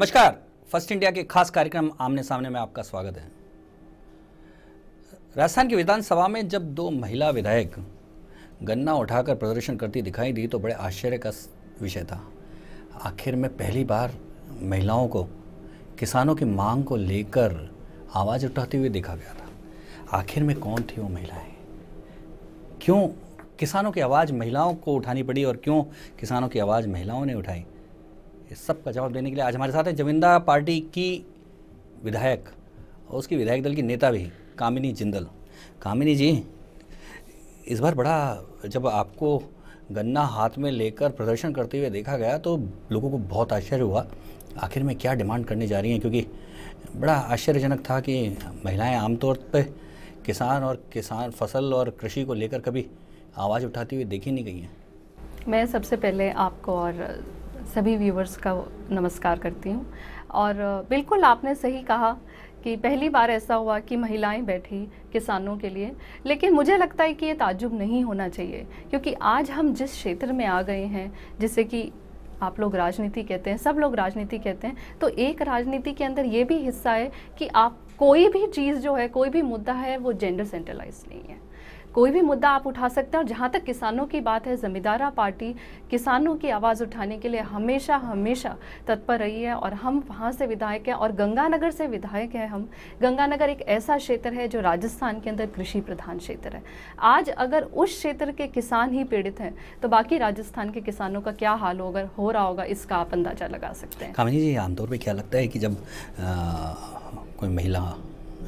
नमस्कार first India के खास कार्यक्रम आमने सामने में आपका स्वागत है राजस्थान की विधानसभा में जब दो महिला विधायक गन्ना उठाकर प्रदर्शन करती दिखाई दी तो बड़े आश्चर्य का विषय था आखिर में पहली बार महिलाओं को किसानों की मांग को लेकर आवाज़ उठाते हुए देखा गया था आखिर में कौन थी वो महिलाएं क्यों किसानों की आवाज़ महिलाओं को उठानी पड़ी और क्यों किसानों की आवाज़ महिलाओं ने उठाई इस सब का जवाब देने के लिए आज हमारे साथ है जविंदा पार्टी की विधायक और उसकी विधायक दल की नेता भी कामिनी जिंदल कामिनी जी इस बार बड़ा जब आपको गन्ना हाथ में लेकर प्रदर्शन करते हुए देखा गया तो लोगों को बहुत आश्चर्य हुआ आखिर में क्या डिमांड करने जा रही हैं क्योंकि बड़ा आश्चर्यजनक था कि महिलाएं आमतौर पर किसान और किसान फसल और कृषि को लेकर कभी आवाज़ उठाती हुई देखी नहीं गई हैं मैं सबसे पहले आपको और सभी व्यूवर्स का नमस्कार करती हूँ और बिल्कुल आपने सही कहा कि पहली बार ऐसा हुआ कि महिलाएं बैठी किसानों के लिए लेकिन मुझे लगता है कि ये ताजुब नहीं होना चाहिए क्योंकि आज हम जिस क्षेत्र में आ गए हैं जैसे कि आप लोग राजनीति कहते हैं सब लोग राजनीति कहते हैं तो एक राजनीति के अंदर ये भी हिस्सा है कि आप कोई भी चीज़ जो है कोई भी मुद्दा है वो जेंडर सेंट्रलाइज नहीं है कोई भी मुद्दा आप उठा सकते हैं और जहाँ तक किसानों की बात है ज़मींदारा पार्टी किसानों की आवाज़ उठाने के लिए हमेशा हमेशा तत्पर रही है और हम वहाँ से विधायक हैं और गंगानगर से विधायक हैं हम गंगानगर एक ऐसा क्षेत्र है जो राजस्थान के अंदर कृषि प्रधान क्षेत्र है आज अगर उस क्षेत्र के किसान ही पीड़ित हैं तो बाकी राजस्थान के किसानों का क्या हाल होगा हो रहा होगा इसका आप अंदाजा लगा सकते हैं कामिनी जी आमतौर पर क्या लगता है कि जब आ, कोई महिला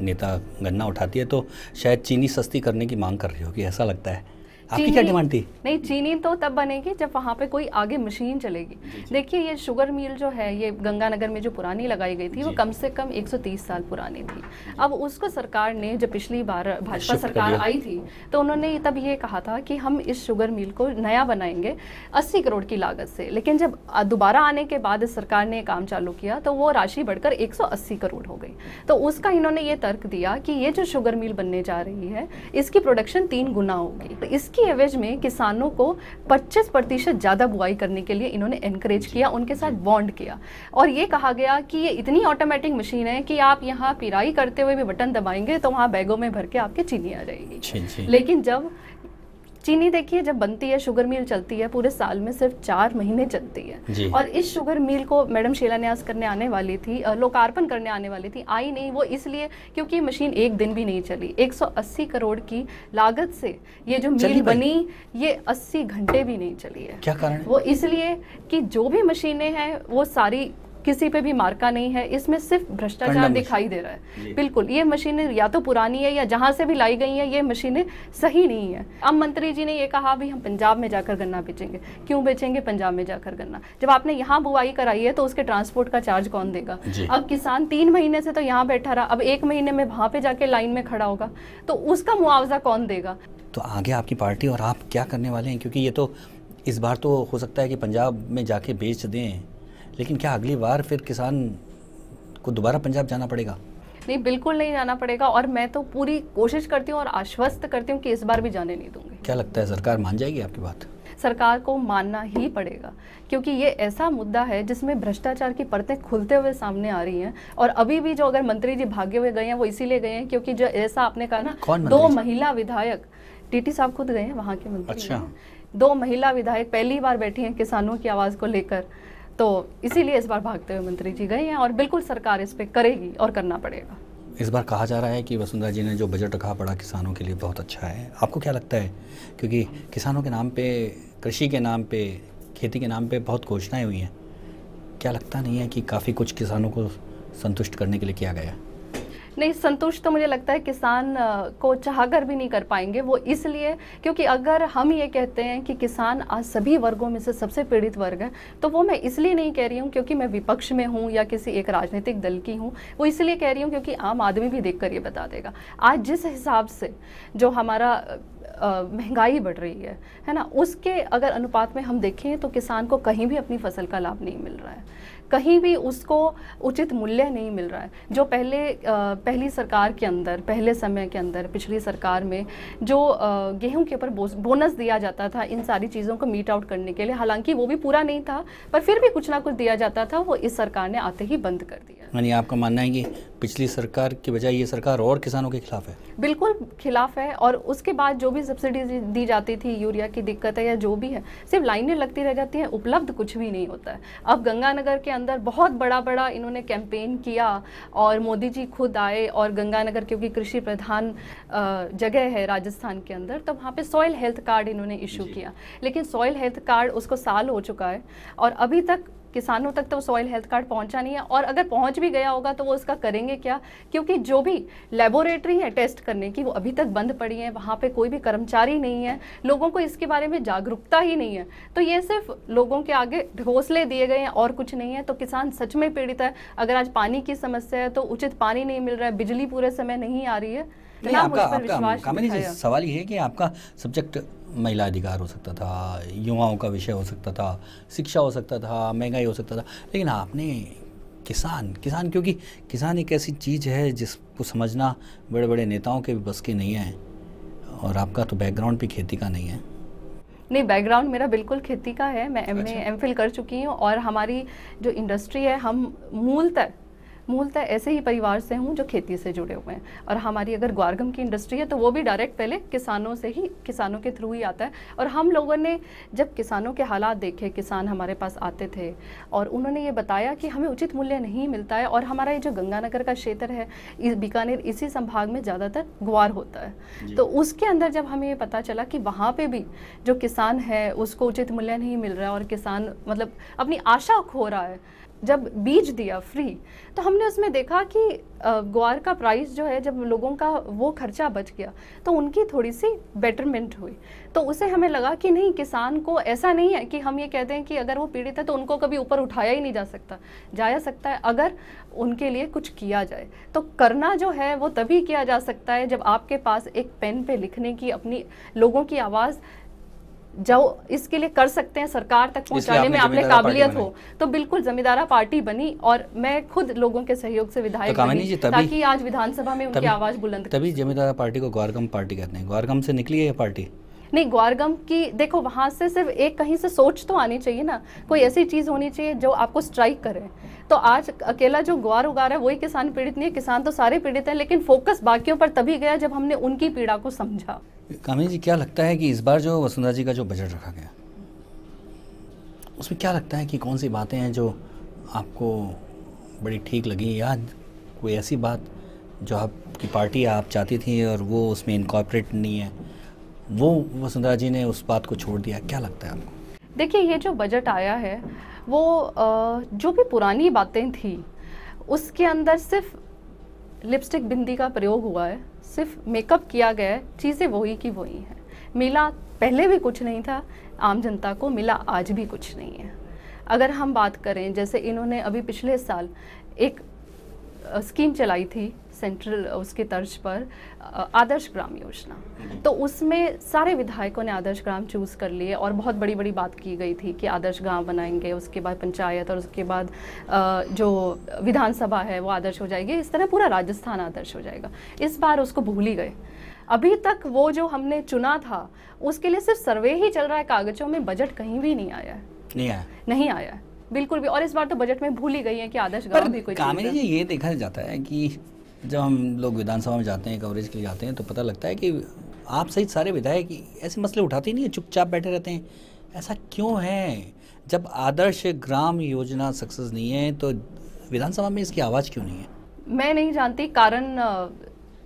नेता गन्ना उठाती है तो शायद चीनी सस्ती करने की मांग कर रही होगी ऐसा लगता है आपकी क्या डिमांड थी नहीं चीनी तो तब बनेगी जब वहाँ पे कोई आगे मशीन चलेगी देखिए ये शुगर मिल जो है ये गंगानगर में जो पुरानी लगाई गई थी वो कम से कम 130 साल पुरानी थी अब उसको सरकार ने जब पिछली बार भाजपा सरकार आई थी तो उन्होंने तब ये कहा था कि हम इस शुगर मिल को नया बनाएंगे अस्सी करोड़ की लागत से लेकिन जब दोबारा आने के बाद सरकार ने काम चालू किया तो वो राशि बढ़कर एक करोड़ हो गई तो उसका इन्होंने ये तर्क दिया कि ये जो शुगर मिल बनने जा रही है इसकी प्रोडक्शन तीन गुना होगी तो इसकी की एवेज में किसानों को 25 प्रतिशत ज़्यादा बुआई करने के लिए इन्होंने इनक्रेज किया उनके साथ बॉन्ड किया और ये कहा गया कि ये इतनी ऑटोमेटिक मशीन है कि आप यहाँ पिराई करते हुए भी बटन दबाएंगे तो वहाँ बैगों में भर के आपकी चीनी आ जाएगी लेकिन जब चीनी देखिए जब बनती है शुगर मिल चलती है पूरे साल में सिर्फ चार महीने चलती है और इस शुगर मिल को मैडम शिलान्यास करने आने वाली थी लोकार्पण करने आने वाली थी आई नहीं वो इसलिए क्योंकि ये मशीन एक दिन भी नहीं चली 180 करोड़ की लागत से ये जो मिल बनी ये 80 घंटे भी नहीं चली है क्या कारण वो इसलिए कि जो भी मशीनें हैं वो सारी किसी पे भी मार्का नहीं है इसमें सिर्फ भ्रष्टाचार दिखाई दे रहा है बिल्कुल ये मशीनें या तो पुरानी है या जहाँ से भी लाई गई है ये मशीनें सही नहीं है अब मंत्री जी ने ये कहा भी हम पंजाब में जाकर गन्ना बेचेंगे क्यों बेचेंगे पंजाब में जाकर गन्ना जब आपने यहाँ बुआई कराई है तो उसके ट्रांसपोर्ट का चार्ज कौन देगा अब किसान तीन महीने से तो यहाँ बैठा रहा अब एक महीने में वहां पे जाके लाइन में खड़ा होगा तो उसका मुआवजा कौन देगा तो आगे आपकी पार्टी और आप क्या करने वाले हैं क्योंकि ये तो इस बार तो हो सकता है कि पंजाब में जाके बेच दें लेकिन क्या अगली बार फिर किसान को दोबारा पंजाब जाना पड़ेगा नहीं बिल्कुल नहीं जाना पड़ेगा और मैं तो पूरी कोशिश करती हूँ और आश्वस्त करती हूँ कि इस बार भी जाने नहीं दूंगी क्या लगता है सरकार मान जाएगी आपकी बात सरकार को मानना ही पड़ेगा क्योंकि ये ऐसा मुद्दा है जिसमें भ्रष्टाचार की परतें खुलते हुए सामने आ रही हैं और अभी भी जो अगर मंत्री जी भागे हुए गए हैं वो इसीलिए गए हैं क्योंकि जो ऐसा आपने कहा ना दो महिला विधायक टीटी साहब खुद गए हैं वहाँ के मंत्री अच्छा दो महिला विधायक पहली बार बैठी हैं किसानों की आवाज़ को लेकर तो इसीलिए इस बार भागते हुए मंत्री जी गए हैं और बिल्कुल सरकार इस पर करेगी और करना पड़ेगा इस बार कहा जा रहा है कि वसुंधरा जी ने जो बजट रखा पड़ा किसानों के लिए बहुत अच्छा है आपको क्या लगता है क्योंकि किसानों के नाम पे कृषि के नाम पे खेती के नाम पे बहुत घोषणाएं हुई हैं क्या लगता नहीं है कि काफ़ी कुछ किसानों को संतुष्ट करने के लिए किया गया है नहीं संतुष्ट तो मुझे लगता है किसान को चाहकर भी नहीं कर पाएंगे वो इसलिए क्योंकि अगर हम ये कहते हैं कि किसान आज सभी वर्गों में से सबसे पीड़ित वर्ग है तो वो मैं इसलिए नहीं कह रही हूँ क्योंकि मैं विपक्ष में हूँ या किसी एक राजनीतिक दल की हूँ वो इसलिए कह रही हूँ क्योंकि आम आदमी भी देख ये बता देगा आज जिस हिसाब से जो हमारा महंगाई बढ़ रही है है ना उसके अगर अनुपात में हम देखें तो किसान को कहीं भी अपनी फसल का लाभ नहीं मिल रहा है कहीं भी उसको उचित मूल्य नहीं मिल रहा है जो पहले पहली सरकार के अंदर पहले समय के अंदर पिछली सरकार में जो गेहूं के ऊपर बोनस दिया जाता था इन सारी चीज़ों को मीट आउट करने के लिए हालांकि वो भी पूरा नहीं था पर फिर भी कुछ ना कुछ दिया जाता था वो इस सरकार ने आते ही बंद कर दिया यानी आपका मानना है कि पिछली सरकार की बजाय ये सरकार और किसानों के खिलाफ है बिल्कुल खिलाफ है और उसके बाद जो भी सब्सिडी दी जाती थी यूरिया की दिक्कत है या जो भी है सिर्फ लाइनें लगती रह जाती हैं उपलब्ध कुछ भी नहीं होता है अब गंगानगर के अंदर बहुत बड़ा बड़ा इन्होंने कैंपेन किया और मोदी जी खुद आए और गंगानगर क्योंकि कृषि प्रधान जगह है राजस्थान के अंदर तो वहाँ पे सॉयल हेल्थ कार्ड इन्होंने इशू किया लेकिन सॉयल हेल्थ कार्ड उसको साल हो चुका है और अभी तक किसानों तक तो सॉइल हेल्थ कार्ड पहुंचा नहीं है और अगर पहुंच भी गया होगा तो वो उसका करेंगे क्या क्योंकि जो भी लेबोरेटरी है टेस्ट करने की वो अभी तक बंद पड़ी है वहाँ पर कोई भी कर्मचारी नहीं है लोगों को इसके बारे में जागरूकता ही नहीं है तो ये सिर्फ लोगों के आगे घोसले दिए गए हैं और कुछ नहीं है तो किसान सच में पीड़ित है अगर आज पानी की समस्या है तो उचित पानी नहीं मिल रहा है बिजली पूरे समय नहीं आ रही है नहीं, आपका, आपका, आपका सवाल ये है कि आपका सब्जेक्ट महिला अधिकार हो सकता था युवाओं का विषय हो सकता था शिक्षा हो सकता था महंगाई हो सकता था लेकिन आपने हाँ, किसान किसान क्योंकि किसान एक ऐसी चीज़ है जिसको समझना बड़े बड़े नेताओं के बस के नहीं है और आपका तो बैकग्राउंड भी खेती का नहीं है नहीं बैकग्राउंड मेरा बिल्कुल खेती का है मैं एम अच्छा। एम फिल कर चुकी हूँ और हमारी जो इंडस्ट्री है हम तक मूलतः ऐसे ही परिवार से हूँ जो खेती से जुड़े हुए हैं और हमारी अगर ग्वारगम की इंडस्ट्री है तो वो भी डायरेक्ट पहले किसानों से ही किसानों के थ्रू ही आता है और हम लोगों ने जब किसानों के हालात देखे किसान हमारे पास आते थे और उन्होंने ये बताया कि हमें उचित मूल्य नहीं मिलता है और हमारा ये जो गंगानगर का क्षेत्र है इस बीकानेर इसी संभाग में ज़्यादातर ग्वार होता है तो उसके अंदर जब हमें ये पता चला कि वहाँ पर भी जो किसान है उसको उचित मूल्य नहीं मिल रहा और किसान मतलब अपनी आशा खो रहा है जब बीज दिया फ्री तो हमने उसमें देखा कि ग्वार का प्राइस जो है जब लोगों का वो खर्चा बच गया तो उनकी थोड़ी सी बेटरमेंट हुई तो उसे हमें लगा कि नहीं किसान को ऐसा नहीं है कि हम ये कहते हैं कि अगर वो पीड़ित है तो उनको कभी ऊपर उठाया ही नहीं जा सकता जाया सकता है अगर उनके लिए कुछ किया जाए तो करना जो है वो तभी किया जा सकता है जब आपके पास एक पेन पे लिखने की अपनी लोगों की आवाज़ जो इसके लिए कर सकते हैं सरकार तक पहुंचाने में आपने काबिलियत हो तो बिल्कुल जमींदारा पार्टी बनी और मैं खुद लोगों के सहयोग से विधायक तो बनी ताकि आज विधानसभा में उनकी आवाज बुलंद तभी जमींदारा पार्टी को ग्वारगम पार्टी कहते हैं ग्वारगम से निकली है ये पार्टी नहीं ग्वारगम की देखो वहाँ से सिर्फ एक कहीं से सोच तो आनी चाहिए ना कोई ऐसी चीज़ होनी चाहिए जो आपको स्ट्राइक करे तो आज अकेला जो ग्वार उगा रहा है वही किसान पीड़ित नहीं है किसान तो सारे पीड़ित हैं लेकिन फोकस बाकियों पर तभी गया जब हमने उनकी पीड़ा को समझा कामिनी जी क्या लगता है कि इस बार जो वसुंधरा जी का जो बजट रखा गया उसमें क्या लगता है कि कौन सी बातें हैं जो आपको बड़ी ठीक लगी या कोई ऐसी बात जो आपकी पार्टी आप चाहती थी और वो उसमें इनकॉर्पोरेट नहीं है वो वसुंधरा जी ने उस बात को छोड़ दिया क्या लगता है आपको देखिए ये जो बजट आया है वो जो भी पुरानी बातें थी उसके अंदर सिर्फ लिपस्टिक बिंदी का प्रयोग हुआ है सिर्फ मेकअप किया गया है चीज़ें वही की वही हैं मिला पहले भी कुछ नहीं था आम जनता को मिला आज भी कुछ नहीं है अगर हम बात करें जैसे इन्होंने अभी पिछले साल एक स्कीम चलाई थी सेंट्रल उसके तर्ज पर आदर्श ग्राम योजना हम्म। तो उसमें सारे विधायकों ने आदर्श ग्राम चूज़ कर लिए और बहुत बड़ी बड़ी बात की गई थी कि आदर्श गांव बनाएंगे उसके बाद पंचायत और उसके बाद जो विधानसभा है वो आदर्श हो जाएगी इस तरह पूरा राजस्थान आदर्श हो जाएगा इस बार उसको भूल ही गए अभी तक वो जो हमने चुना था उसके लिए सिर्फ सर्वे ही चल रहा है कागजों में बजट कहीं भी नहीं आया है नहीं आया नहीं आया है बिल्कुल भी और इस बार तो बजट में भूल ही गई है कि आदर्श गांव भी कोई कामिनी जी ये देखा जाता है कि जब हम लोग विधानसभा में जाते हैं कवरेज के लिए जाते हैं तो पता लगता है कि आप सहित सारे विधायक ऐसे मसले उठाते ही नहीं है चुपचाप बैठे रहते हैं ऐसा क्यों है जब आदर्श ग्राम योजना सक्सेस नहीं है तो विधानसभा में इसकी आवाज़ क्यों नहीं है मैं नहीं जानती कारण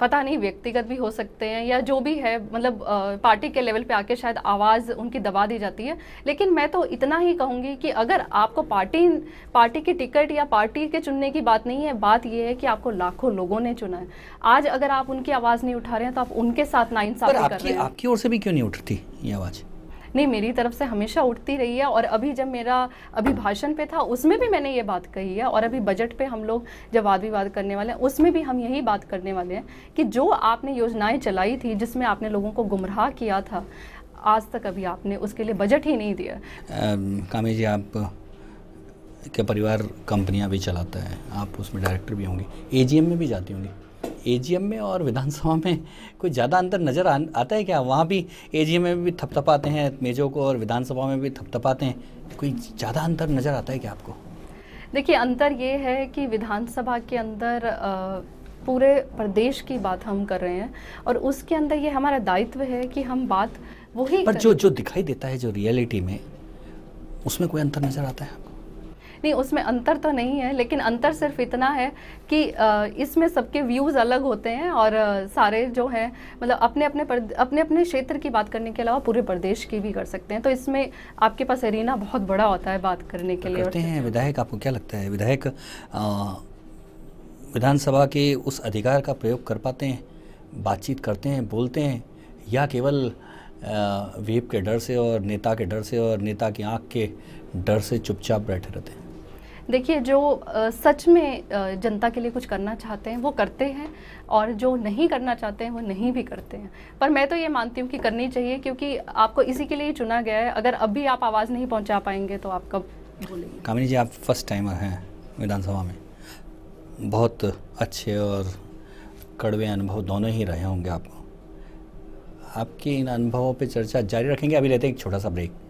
पता नहीं व्यक्तिगत भी हो सकते हैं या जो भी है मतलब पार्टी के लेवल पे आके शायद आवाज़ उनकी दबा दी जाती है लेकिन मैं तो इतना ही कहूँगी कि अगर आपको पार्टी पार्टी की टिकट या पार्टी के चुनने की बात नहीं है बात यह है कि आपको लाखों लोगों ने चुना है आज अगर आप उनकी आवाज़ नहीं उठा रहे हैं तो आप उनके साथ नाइन कर रहे हैं आपकी ओर से भी क्यों नहीं उठती ये आवाज़ नहीं मेरी तरफ से हमेशा उठती रही है और अभी जब मेरा अभिभाषण पे था उसमें भी मैंने ये बात कही है और अभी बजट पे हम लोग जब वाद विवाद करने वाले हैं उसमें भी हम यही बात करने वाले हैं कि जो आपने योजनाएं चलाई थी जिसमें आपने लोगों को गुमराह किया था आज तक अभी आपने उसके लिए बजट ही नहीं दिया कामे जी आप के परिवार कंपनियां भी चलाता है आप उसमें डायरेक्टर भी होंगी एजीएम में भी जाती होंगी एजीएम में और विधानसभा में कोई ज़्यादा अंतर नज़र आ, आता है क्या वहाँ भी एजीएम में भी थपथपाते हैं मेजों को और विधानसभा में भी थपथपाते हैं कोई ज़्यादा अंतर नज़र आता है क्या आपको देखिए अंतर ये है कि विधानसभा के अंदर आ... पूरे प्रदेश की बात हम कर रहे हैं और उसके अंदर ये हमारा दायित्व है कि हम बात वही पर जो जो दिखाई देता है जो रियलिटी में उसमें कोई अंतर नज़र आता है नहीं उसमें अंतर तो नहीं है लेकिन अंतर सिर्फ इतना है कि इसमें सबके व्यूज़ अलग होते हैं और सारे जो हैं मतलब अपने अपने अपने अपने क्षेत्र की बात करने के अलावा पूरे प्रदेश की भी कर सकते हैं तो इसमें आपके पास एरिना बहुत बड़ा होता है बात करने के लिए करते हैं विधायक आपको क्या लगता है विधायक विधानसभा के उस अधिकार का प्रयोग कर पाते हैं बातचीत करते हैं बोलते हैं या केवल वेब के डर से और नेता के डर से और नेता की आँख के डर से चुपचाप बैठे रहते हैं देखिए जो सच में जनता के लिए कुछ करना चाहते हैं वो करते हैं और जो नहीं करना चाहते हैं वो नहीं भी करते हैं पर मैं तो ये मानती हूँ कि करनी चाहिए क्योंकि आपको इसी के लिए चुना गया है अगर अभी आप आवाज़ नहीं पहुँचा पाएंगे तो आप कब बोलेंगे कामिनी जी आप फर्स्ट टाइमर हैं विधानसभा में बहुत अच्छे और कड़वे अनुभव दोनों ही रहे होंगे आपको आपके इन अनुभवों पर चर्चा जारी रखेंगे अभी लेते हैं एक छोटा सा ब्रेक